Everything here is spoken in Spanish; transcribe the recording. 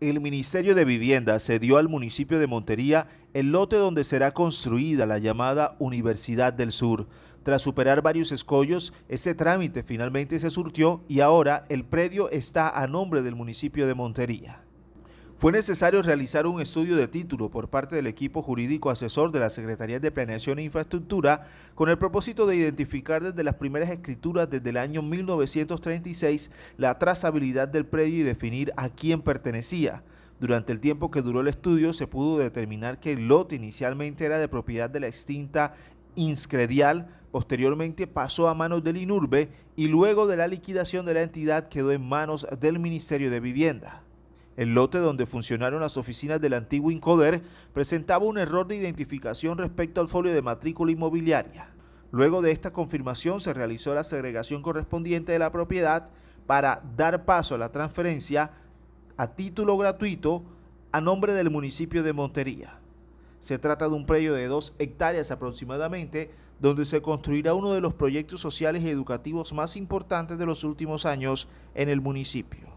el Ministerio de Vivienda cedió al municipio de Montería el lote donde será construida la llamada Universidad del Sur. Tras superar varios escollos, este trámite finalmente se surtió y ahora el predio está a nombre del municipio de Montería. Fue necesario realizar un estudio de título por parte del equipo jurídico asesor de la Secretaría de Planeación e Infraestructura con el propósito de identificar desde las primeras escrituras desde el año 1936 la trazabilidad del predio y definir a quién pertenecía. Durante el tiempo que duró el estudio se pudo determinar que el lote inicialmente era de propiedad de la extinta Inscredial, posteriormente pasó a manos del INURBE y luego de la liquidación de la entidad quedó en manos del Ministerio de Vivienda. El lote donde funcionaron las oficinas del antiguo Incoder presentaba un error de identificación respecto al folio de matrícula inmobiliaria. Luego de esta confirmación se realizó la segregación correspondiente de la propiedad para dar paso a la transferencia a título gratuito a nombre del municipio de Montería. Se trata de un predio de dos hectáreas aproximadamente, donde se construirá uno de los proyectos sociales y educativos más importantes de los últimos años en el municipio.